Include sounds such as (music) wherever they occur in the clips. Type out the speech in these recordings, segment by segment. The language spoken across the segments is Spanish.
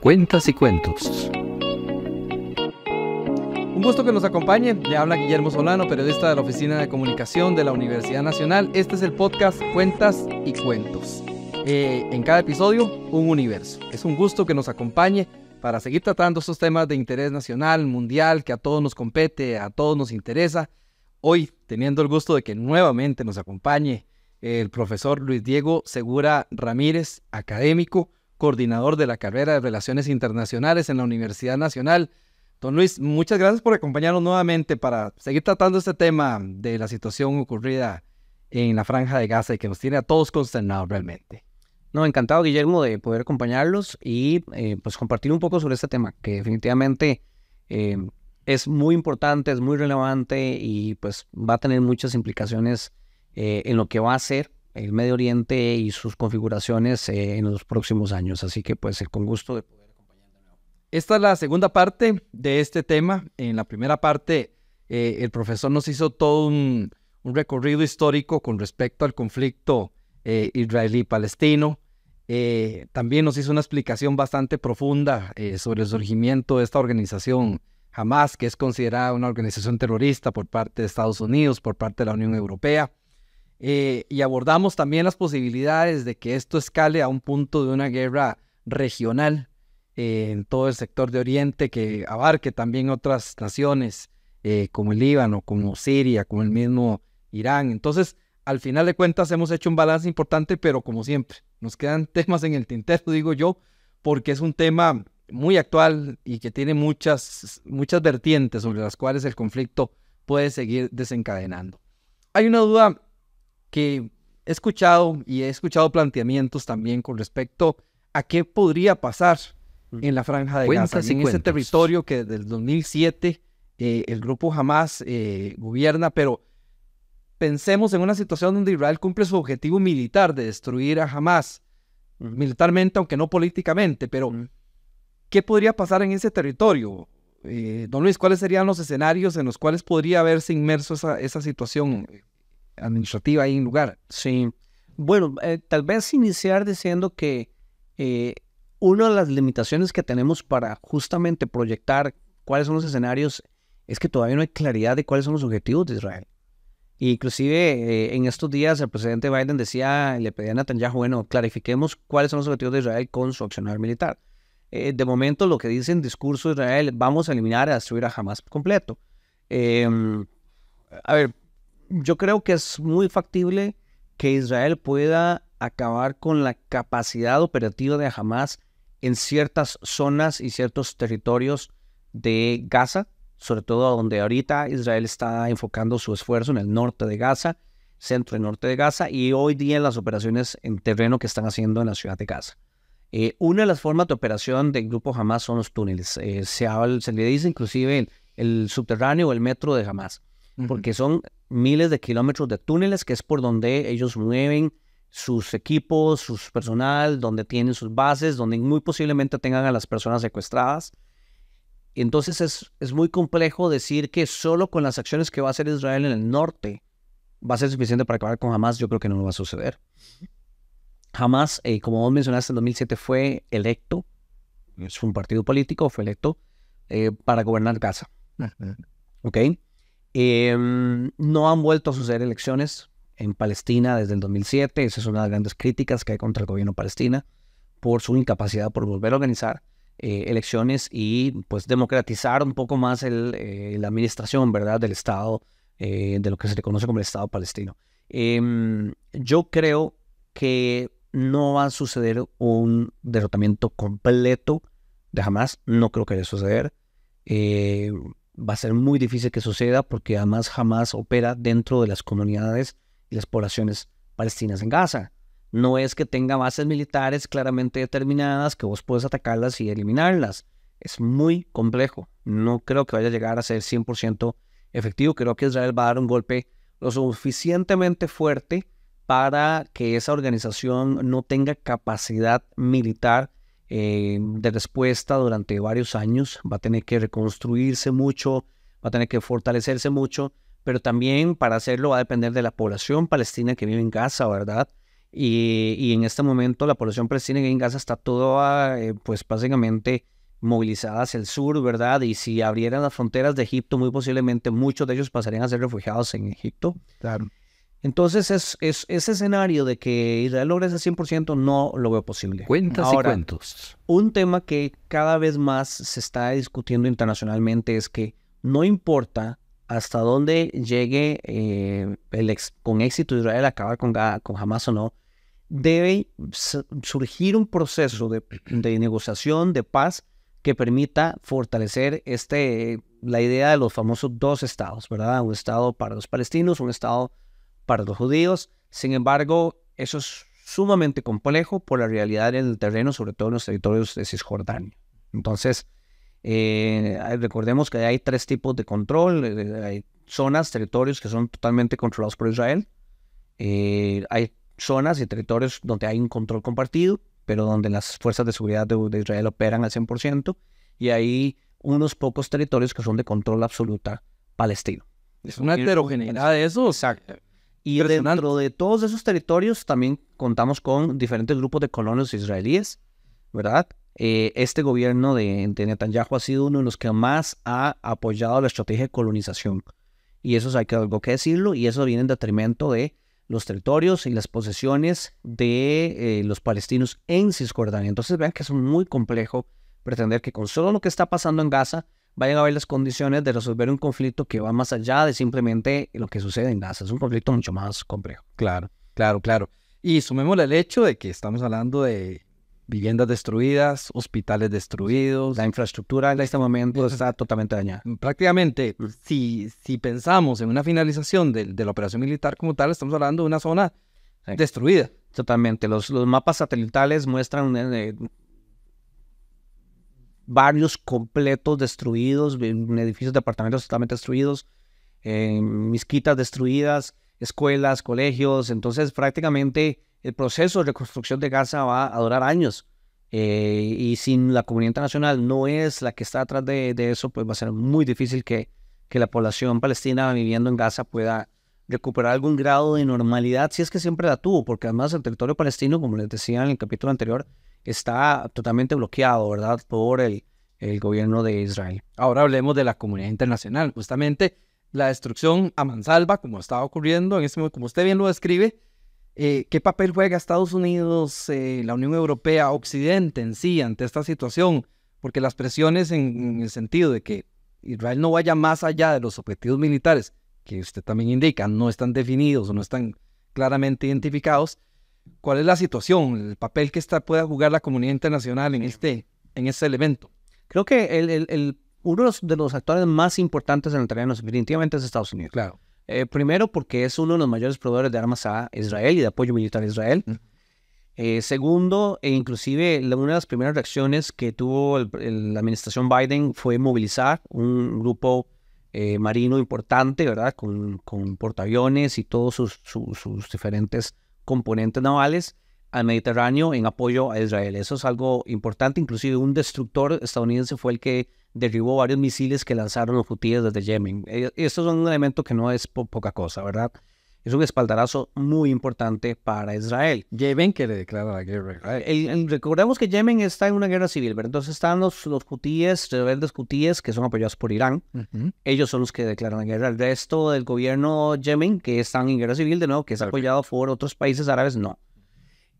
Cuentas y cuentos. Un gusto que nos acompañe. Le habla Guillermo Solano, periodista de la Oficina de Comunicación de la Universidad Nacional. Este es el podcast Cuentas y Cuentos. Eh, en cada episodio, un universo. Es un gusto que nos acompañe para seguir tratando estos temas de interés nacional, mundial, que a todos nos compete, a todos nos interesa. Hoy, teniendo el gusto de que nuevamente nos acompañe el profesor Luis Diego Segura Ramírez, académico, coordinador de la carrera de Relaciones Internacionales en la Universidad Nacional. Don Luis, muchas gracias por acompañarnos nuevamente para seguir tratando este tema de la situación ocurrida en la franja de Gaza y que nos tiene a todos consternados realmente. No, encantado Guillermo de poder acompañarlos y eh, pues compartir un poco sobre este tema que definitivamente eh, es muy importante, es muy relevante y pues va a tener muchas implicaciones eh, en lo que va a ser el Medio Oriente y sus configuraciones eh, en los próximos años. Así que pues eh, con gusto de poder acompañar Esta es la segunda parte de este tema. En la primera parte eh, el profesor nos hizo todo un, recorrido histórico con respecto al conflicto israelí-palestino. también nos hizo una explicación bastante profunda sobre el surgimiento de esta organización Hamas, que es considerada una organización terrorista por parte de Estados Unidos, por parte de la Unión Europea. Eh, y abordamos también las posibilidades de que esto escale a un punto de una guerra regional eh, en todo el sector de Oriente que abarque también otras naciones eh, como el Líbano, como Siria, como el mismo Irán. Entonces, al final de cuentas hemos hecho un balance importante, pero como siempre, nos quedan (laughs) temas en el tintero, digo yo, porque es un tema muy actual y que tiene muchas, muchas vertientes sobre las cuales el conflicto puede seguir desencadenando. Hay una duda que he escuchado y he escuchado planteamientos también con respecto a qué podría pasar mm. en la franja de Gaza, en ese territorio que desde el 2007 eh, el grupo Hamas eh, gobierna, pero pensemos en una situación donde Israel cumple su objetivo militar de destruir a Hamas, mm. militarmente, aunque no políticamente, pero mm. ¿qué podría pasar en ese territorio? Eh, don Luis, ¿cuáles serían los escenarios en los cuales podría haberse inmerso esa, esa situación administrativa ahí en lugar. Sí. Bueno, eh, tal vez iniciar diciendo que eh, una de las limitaciones que tenemos para justamente proyectar cuáles son los escenarios es que todavía no hay claridad de cuáles son los objetivos de Israel. E inclusive eh, en estos días el presidente Biden decía, le pedía a Netanyahu, bueno, clarifiquemos cuáles son los objetivos de Israel con su accionar militar. de momento lo que dice en discurso Israel, vamos a eliminar a destruir a Hamas completo. Em, a ver, yo creo que es muy factible que Israel pueda acabar con la capacidad operativa de Hamas en ciertas zonas y ciertos territorios de Gaza, sobre todo donde ahorita Israel está enfocando su esfuerzo en el norte de Gaza, centro y norte de Gaza, y hoy día en las operaciones en terreno que están haciendo en la ciudad de Gaza. Eh, una de las formas de operación del grupo Hamas son los túneles. Eh, se, se, le dice inclusive el, subterráneo o el metro de Hamas, porque son miles de kilómetros de túneles, que es por donde ellos mueven sus equipos, sus personal, donde tienen sus bases, donde muy posiblemente tengan a las personas secuestradas. Entonces es, muy complejo decir que solo con las acciones que va a hacer Israel en el norte va a ser suficiente para acabar con Hamas. Yo creo que no lo va a suceder. Hamas, eh, como vos mencionaste, en 2007 fue electo, es un partido político, fue electo eh, para gobernar Gaza. ¿Ok? Em, no han vuelto a suceder elecciones en Palestina desde el 2007. Esa es una de las grandes críticas que hay contra el gobierno palestino por su incapacidad por volver a organizar eh, elecciones y pues democratizar un poco más eh, la administración, ¿verdad?, del Estado, eh, de lo que se le conoce como el Estado palestino. Em, yo creo que no va a suceder un derrotamiento completo de jamás, no creo que vaya a suceder va a ser muy difícil que suceda porque además jamás opera dentro de las comunidades y las poblaciones palestinas en Gaza. No es que tenga bases militares claramente determinadas que vos puedes atacarlas y eliminarlas. Es muy complejo. No creo que vaya a llegar a ser 100% efectivo. Creo que Israel va a dar un golpe lo suficientemente fuerte para que esa organización no tenga capacidad militar eh, de respuesta durante varios años, va a tener que reconstruirse mucho, va a tener que fortalecerse mucho, pero también para hacerlo va a depender de la población palestina que vive en Gaza, ¿verdad? Y, en este momento la población palestina que vive en Gaza está toda, eh, pues básicamente movilizada hacia el sur, ¿verdad? Y si abrieran las fronteras de Egipto, muy posiblemente muchos de ellos pasarían a ser refugiados en Egipto. Claro. Entonces, es, ese escenario de que Israel logre ese 100% no lo veo posible. Cuentas y Un tema que cada vez más se está discutiendo internacionalmente es que no importa hasta dónde llegue eh, el con éxito Israel acabar con, Hamas o no, debe surgir un proceso de, de, negociación, de paz, que permita fortalecer este, la idea de los famosos dos estados, ¿verdad? Un estado para los palestinos, un estado para los judíos. Sin embargo, eso es sumamente complejo por la realidad en el terreno, sobre todo en los territorios de Cisjordania. Entonces, eh, recordemos que hay tres tipos de control. Eh, hay zonas, territorios que son totalmente controlados por Israel. Eh, hay zonas y territorios donde hay un control compartido, pero donde las fuerzas de seguridad de, de Israel operan al 100%. Y hay unos pocos territorios que son de control absoluta palestino. Es una heterogeneidad de eso. Exacto. Y dentro de todos esos territorios también contamos con diferentes grupos de colonos israelíes, ¿verdad? Eh, este gobierno de, Netanyahu ha sido uno de los que más ha apoyado la estrategia de colonización. Y eso hay que, algo que decirlo, y eso viene en detrimento de los territorios y las posesiones de eh, los palestinos en Cisjordania. Entonces vean que es muy complejo pretender que con solo lo que está pasando en Gaza, vayan a ver las condiciones de resolver un conflicto que va más allá de simplemente lo que sucede en Gaza. Es un conflicto mucho más complejo. Claro, claro, claro. Y sumémosle el hecho de que estamos hablando de viviendas destruidas, hospitales destruidos. La infraestructura en este momento eh, está totalmente dañada. Prácticamente, mm. si, si pensamos en una finalización de, la operación militar como tal, estamos hablando de una zona destruida. Totalmente. Los, los mapas satelitales muestran eh, barrios completos destruidos, mm, edificios de apartamentos totalmente destruidos, eh, destruidas, escuelas, colegios. Entonces, prácticamente el proceso de reconstrucción de Gaza va a durar años. Eh, y si la comunidad internacional no es la que está atrás de, eso, pues va a ser muy difícil que, que la población palestina viviendo en Gaza pueda recuperar algún grado de normalidad, si es que siempre la tuvo, porque además el territorio palestino, como les decía en el capítulo anterior, está totalmente bloqueado, ¿verdad?, por el, el gobierno de Israel. Ahora hablemos de la comunidad internacional. Justamente la destrucción a mansalva, como estaba ocurriendo, en este, momento, como usted bien lo describe, eh, ¿qué papel juega Estados Unidos, eh, la Unión Europea, Occidente en sí ante esta situación? Porque las presiones en, el sentido de que Israel no vaya más allá de los objetivos militares, que usted también indica, no están definidos o no están claramente identificados, cuál es la situación, el papel que pueda jugar la comunidad internacional en este, en este elemento. Creo que uno de los, actores más importantes en el terreno definitivamente es Estados Unidos. Claro. Eh, primero porque es uno de los mayores proveedores de armas a Israel y de apoyo militar a Israel. Eh, segundo, e inclusive una de las primeras reacciones que tuvo la administración Biden fue movilizar un grupo eh, marino importante, ¿verdad? Con, con portaaviones y todos sus, sus diferentes componentes navales al Mediterráneo en apoyo a Israel. Eso es algo importante. Inclusive un destructor estadounidense fue el que derribó varios misiles que lanzaron los hutíes desde Yemen. Eh, Esto es un elemento que no es poca cosa, ¿verdad? es un espaldarazo muy importante para Israel. Yemen que le declara la guerra recordemos que Yemen está en una guerra civil, ¿verdad? Entonces están los, hutíes, rebeldes hutíes, que son apoyados por Irán. Ellos son los que declaran la guerra. El resto del gobierno Yemen, que están en guerra civil, de nuevo, que es apoyado por otros países árabes, no.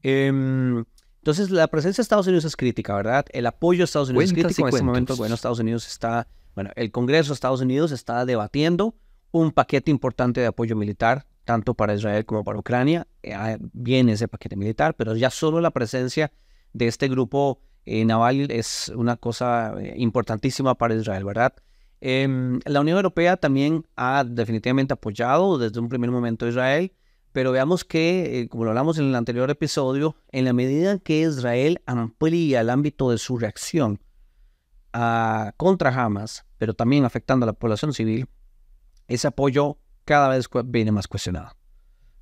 Em, entonces, la presencia de Estados Unidos es crítica, ¿verdad? El apoyo de Estados Unidos es crítico. En este momento, bueno, Estados Unidos está, bueno, el Congreso de Estados Unidos está debatiendo un paquete importante de apoyo militar tanto para Israel como para Ucrania. Eh, ah, viene ese paquete militar, pero ya solo la presencia de este grupo eh, naval es una cosa eh, importantísima para Israel, ¿verdad? Em, la Unión Europea también ha definitivamente apoyado desde un primer momento a Israel, pero veamos que, como lo hablamos en el anterior episodio, en la medida que Israel amplía el ámbito de su reacción ah, contra Hamas, pero también afectando a la población civil, ese apoyo cada vez viene más cuestionado,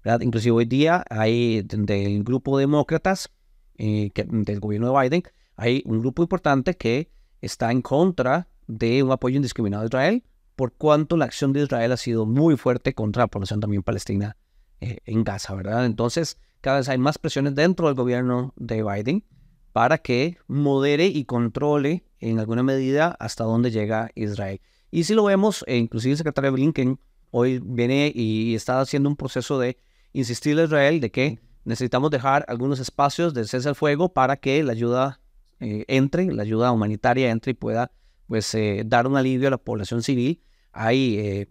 ¿verdad? Inclusive hoy día hay del grupo demócratas eh, que, del gobierno de Biden, hay un grupo importante que está en contra de un apoyo indiscriminado a Israel, por cuanto la acción de Israel ha sido muy fuerte contra la población también palestina eh, en Gaza, ¿verdad? Entonces, cada vez hay más presiones dentro del gobierno de Biden para que modere y controle en alguna medida hasta dónde llega Israel. Y si lo vemos, eh, inclusive el secretario Blinken hoy viene y está haciendo un proceso de insistirle a Israel de que necesitamos dejar algunos espacios de cese al fuego para que la ayuda eh, entre, la ayuda humanitaria entre y pueda pues, eh, dar un alivio a la población civil. Hay eh,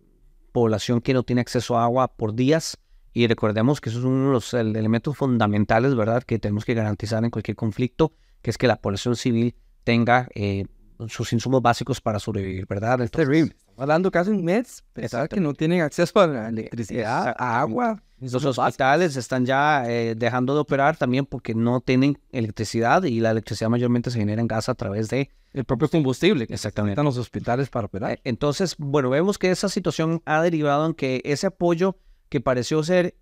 población que no tiene acceso a agua por días y recordemos que eso es uno de los elementos fundamentales, ¿verdad?, que tenemos que garantizar en cualquier conflicto, que es que la población civil tenga sus insumos básicos para sobrevivir, ¿verdad? terrible hablando casi un mes, pesar que no tienen acceso a la eh, electricidad, a agua. Los hospitales están ya eh, dejando de operar también porque no tienen electricidad y la electricidad mayormente se genera en gas a través de el propio combustible Exactamente. exactamente los hospitales para operar. Eh, entonces, bueno, vemos que esa situación ha derivado en que ese apoyo que pareció ser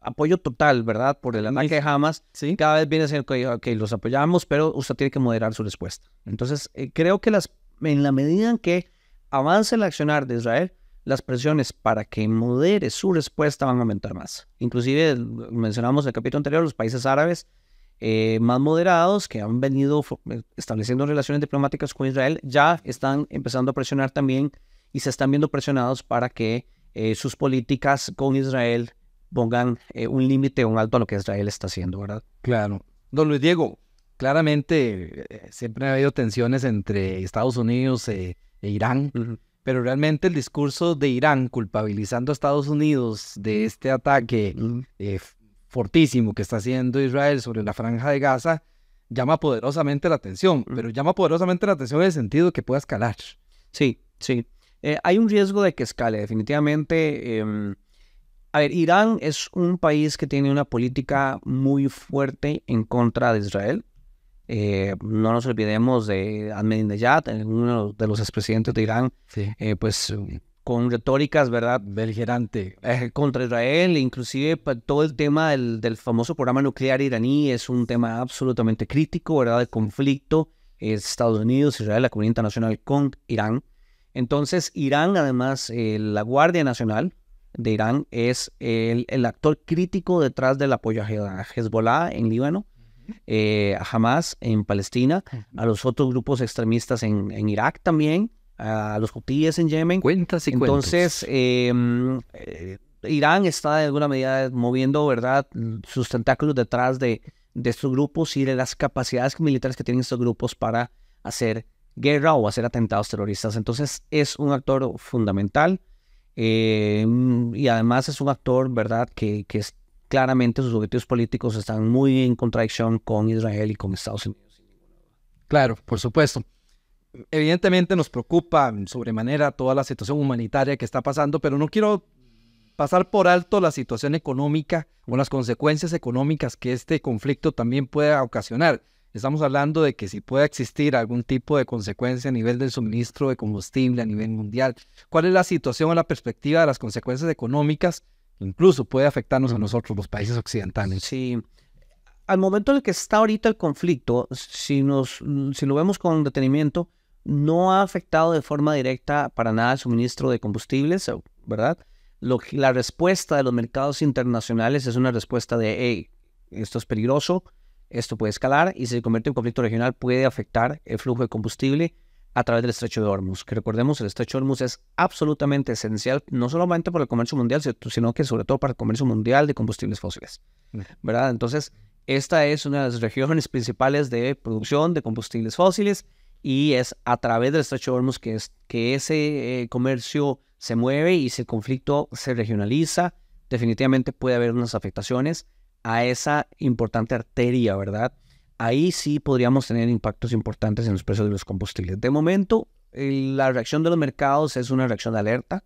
apoyo total, ¿verdad? Por el ataque de Hamas, cada vez viene siendo que los apoyamos, pero usted tiene que moderar su respuesta. Entonces, creo que las en la medida en que avance el accionar de Israel, las presiones para que modere su respuesta van a aumentar más. Inclusive mencionamos en el capítulo anterior los países árabes eh, más moderados que han venido eh, estableciendo relaciones diplomáticas con Israel ya están empezando a presionar también y se están viendo presionados para que eh, sus políticas con Israel pongan un límite, o un alto a lo que Israel está haciendo, ¿verdad? Claro. Don Luis Diego, claramente siempre ha habido tensiones entre Estados Unidos, eh, Irán. Pero realmente el discurso de Irán culpabilizando a Estados Unidos de este ataque eh, fortísimo que está haciendo Israel sobre la franja de Gaza llama poderosamente la atención, pero llama poderosamente la atención en el sentido que pueda escalar. Sí, sí. Eh, hay un riesgo de que escale, definitivamente. Em, a ver, Irán es un país que tiene una política muy fuerte en contra de Israel. Eh, no nos olvidemos de Ahmadinejad, eh, uno de los expresidentes de Irán, eh, pues con retóricas, ¿verdad? beligerante contra Israel, inclusive pues, todo el tema del, famoso programa nuclear iraní es un tema absolutamente crítico, ¿verdad? El conflicto Estados Unidos, Israel, la comunidad internacional con Irán. Entonces, Irán, además, la Guardia Nacional de Irán es el, el actor crítico detrás del apoyo a Hezbollah en Líbano eh, a Hamas en Palestina, a los otros grupos extremistas en, en Irak también, a los hutíes en Yemen. Cuentas y Entonces, em, eh, Irán está de alguna medida moviendo, ¿verdad?, sus tentáculos detrás de, de estos grupos y de las capacidades militares que tienen estos grupos para hacer guerra o hacer atentados terroristas. Entonces, es un actor fundamental. Em, y además es un actor, ¿verdad?, que, que, claramente sus objetivos políticos están muy en contradicción con Israel y con Estados Unidos. Claro, por supuesto. Evidentemente nos preocupa sobremanera toda la situación humanitaria que está pasando, pero no quiero pasar por alto la situación económica o las consecuencias económicas que este conflicto también pueda ocasionar. Estamos hablando de que si puede existir algún tipo de consecuencia a nivel del suministro de combustible a nivel mundial. ¿Cuál es la situación o la perspectiva de las consecuencias económicas Incluso puede afectarnos a nosotros, los países occidentales. Sí. Al momento en el que está ahorita el conflicto, si, nos, lo vemos con detenimiento, no ha afectado de forma directa para nada el suministro de combustibles, ¿verdad? la respuesta de los mercados internacionales es una respuesta de, hey, esto es peligroso, esto puede escalar y si se convierte en conflicto regional puede afectar el flujo de combustible a través del estrecho de Hormuz. Que recordemos, el estrecho de Hormuz es absolutamente esencial, no solamente para el comercio mundial, sino que sobre todo para el comercio mundial de combustibles fósiles. Mm. ¿Verdad? Entonces, esta es una de las regiones principales de producción de combustibles fósiles y es a través del estrecho de Hormuz que, ese eh, comercio se mueve y si el conflicto se regionaliza, definitivamente puede haber unas afectaciones a esa importante arteria, ¿verdad? ahí sí podríamos tener impactos importantes en los precios de los combustibles. De momento, la reacción de los mercados es una reacción de alerta,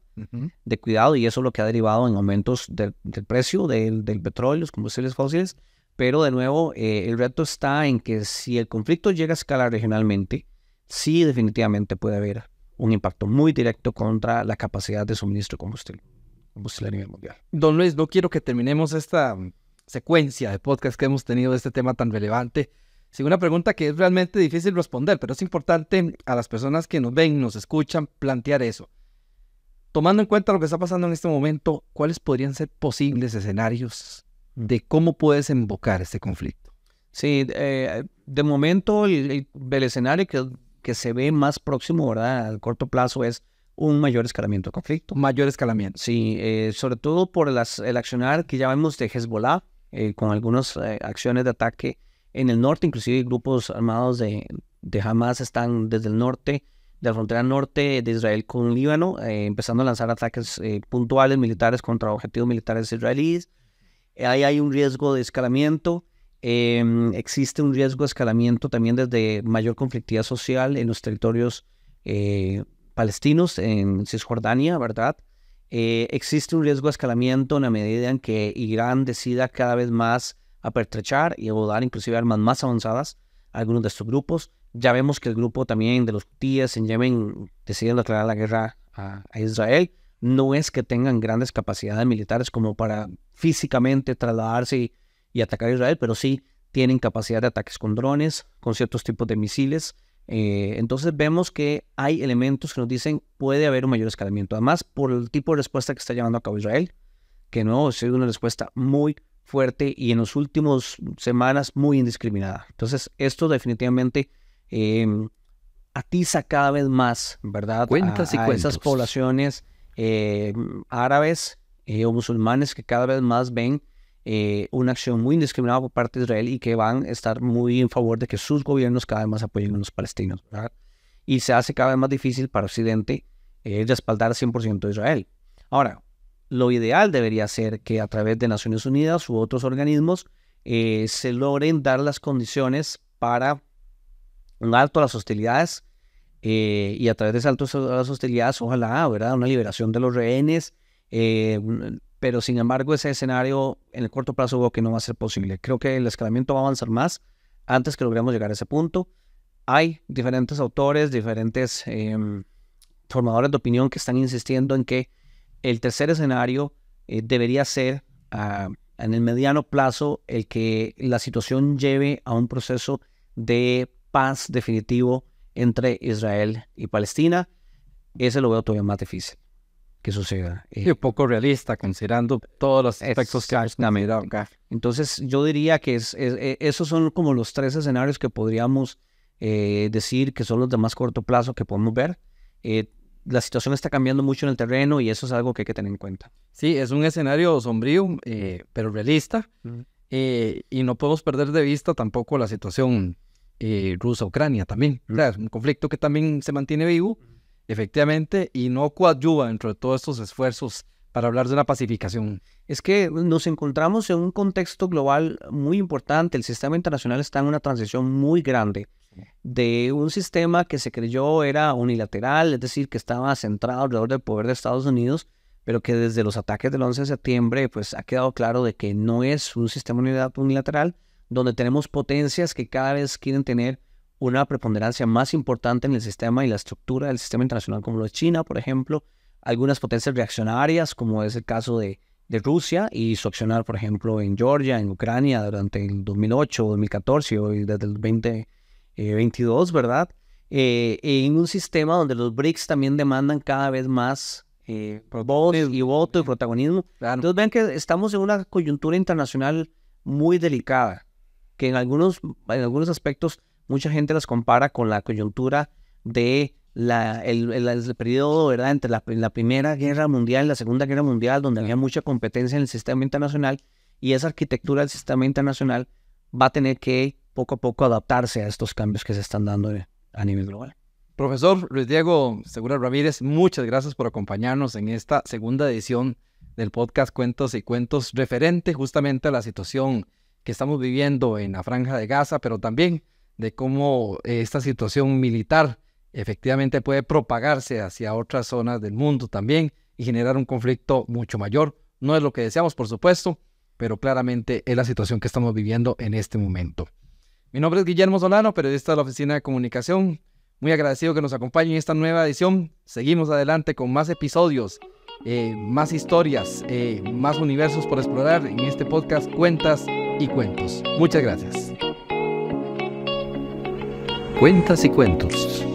de cuidado, y eso es lo que ha derivado en aumentos del, precio del, del, petróleo, los combustibles fósiles. Pero de nuevo, eh, el reto está en que si el conflicto llega a escalar regionalmente, sí definitivamente puede haber un impacto muy directo contra la capacidad de suministro de combustible, combustible a nivel mundial. Don Luis, no quiero que terminemos esta secuencia de podcast que hemos tenido de este tema tan relevante. Sí, una pregunta que es realmente difícil responder, pero es importante a las personas que nos ven, nos escuchan, plantear eso. Tomando en cuenta lo que está pasando en este momento, ¿cuáles podrían ser posibles escenarios de cómo puedes invocar este conflicto? Sí, eh, de momento el, escenario que, que, se ve más próximo, ¿verdad? Al corto plazo es un mayor escalamiento de conflicto. Mayor escalamiento. Sí, eh, sobre todo por las, el accionar que ya vemos de Hezbollah, eh, con algunas eh, acciones de ataque en el norte, inclusive grupos armados de, de Hamas están desde el norte, de la frontera norte de Israel con Líbano, eh, empezando a lanzar ataques puntuales militares contra objetivos militares israelíes. ahí hay un riesgo de escalamiento. Em, existe un riesgo de escalamiento también desde mayor conflictividad social en los territorios palestinos, en Cisjordania, ¿verdad? Eh, existe un riesgo de escalamiento en la medida en que Irán decida cada vez más apertrechar y abordar inclusive armas más avanzadas algunos de estos grupos. Ya vemos que el grupo también de los Tías en Yemen deciden declarar la guerra a, Israel. No es que tengan grandes capacidades militares como para físicamente trasladarse y, y atacar a Israel, pero sí tienen capacidad de ataques con drones, con ciertos tipos de misiles. Eh, entonces vemos que hay elementos que nos dicen puede haber un mayor escalamiento. Además, por el tipo de respuesta que está llevando a cabo Israel, que no sido una respuesta muy fuerte y en las últimas semanas muy indiscriminada. Entonces, esto definitivamente em, atiza cada vez más, ¿verdad? Cuentas y cuentas esas poblaciones eh, árabes eh, o musulmanes que cada vez más ven eh, una acción muy indiscriminada por parte de Israel y que van a estar muy en favor de que sus gobiernos cada vez más apoyen a los palestinos. Y se hace cada vez más difícil para Occidente eh, respaldar al 100% a Israel. Ahora, lo ideal debería ser que a través de Naciones Unidas u otros organismos eh, se logren dar las condiciones para un alto a las hostilidades y a través de ese alto a las hostilidades, ojalá, ¿verdad? Una liberación de los rehenes, eh, pero sin embargo ese escenario en el corto plazo veo que no va a ser posible. Creo que el escalamiento va a avanzar más antes que logremos llegar a ese punto. Hay diferentes autores, diferentes em, formadores de opinión que están insistiendo en que el tercer escenario eh, debería ser ah, en el mediano plazo el que la situación lleve a un proceso de paz definitivo entre Israel y Palestina. Ese lo veo todavía más difícil que suceda. Es eh. poco realista, considerando todos los efectos que han Entonces, yo diría que es, e, esos son como los tres escenarios que podríamos eh, decir que son los de más corto plazo que podemos ver. Eh, la situación está cambiando mucho en el terreno y eso es algo que hay que tener en cuenta. Sí, es un escenario sombrío, pero realista. y no podemos perder de vista tampoco la situación rusa-Ucrania también. es un conflicto que también se mantiene vivo Efectivamente, y no coadyuva dentro de todos estos esfuerzos para hablar de una pacificación. Es que nos encontramos en un contexto global muy importante. El sistema internacional está en una transición muy grande de un sistema que se creyó era unilateral, es decir, que estaba centrado alrededor del poder de Estados Unidos, pero que desde los ataques del 11 de septiembre pues ha quedado claro de que no es un sistema unilateral donde tenemos potencias que cada vez quieren tener una preponderancia más importante en el sistema y la estructura del sistema internacional como lo es China, por ejemplo, algunas potencias reaccionarias como es el caso de, Rusia y su accionar, por ejemplo, en Georgia, en Ucrania durante el 2008, 2014 y desde el 2022, eh, ¿verdad? Eh, en un sistema donde los BRICS también demandan cada vez más eh, voz y voto y protagonismo. Entonces vean que estamos en una coyuntura internacional muy delicada, que en algunos, en algunos aspectos mucha gente las compara con la coyuntura de la, el, el, periodo ¿verdad? entre la, la, Primera Guerra Mundial y la Segunda Guerra Mundial, donde había mucha competencia en el sistema internacional, y esa arquitectura del sistema internacional va a tener que poco a poco adaptarse a estos cambios que se están dando a nivel global. Profesor Luis Diego Segura Ramírez, muchas gracias por acompañarnos en esta segunda edición del podcast Cuentos y Cuentos referente justamente a la situación que estamos viviendo en la franja de Gaza, pero también de cómo eh, esta situación militar efectivamente puede propagarse hacia otras zonas del mundo también y generar un conflicto mucho mayor. No es lo que deseamos, por supuesto, pero claramente es la situación que estamos viviendo en este momento. Mi nombre es Guillermo Solano, periodista de la Oficina de Comunicación. Muy agradecido que nos acompañe en esta nueva edición. Seguimos adelante con más episodios, eh, más historias, eh, más universos por explorar en este podcast Cuentas y Cuentos. Muchas gracias. Cuentas y cuentos.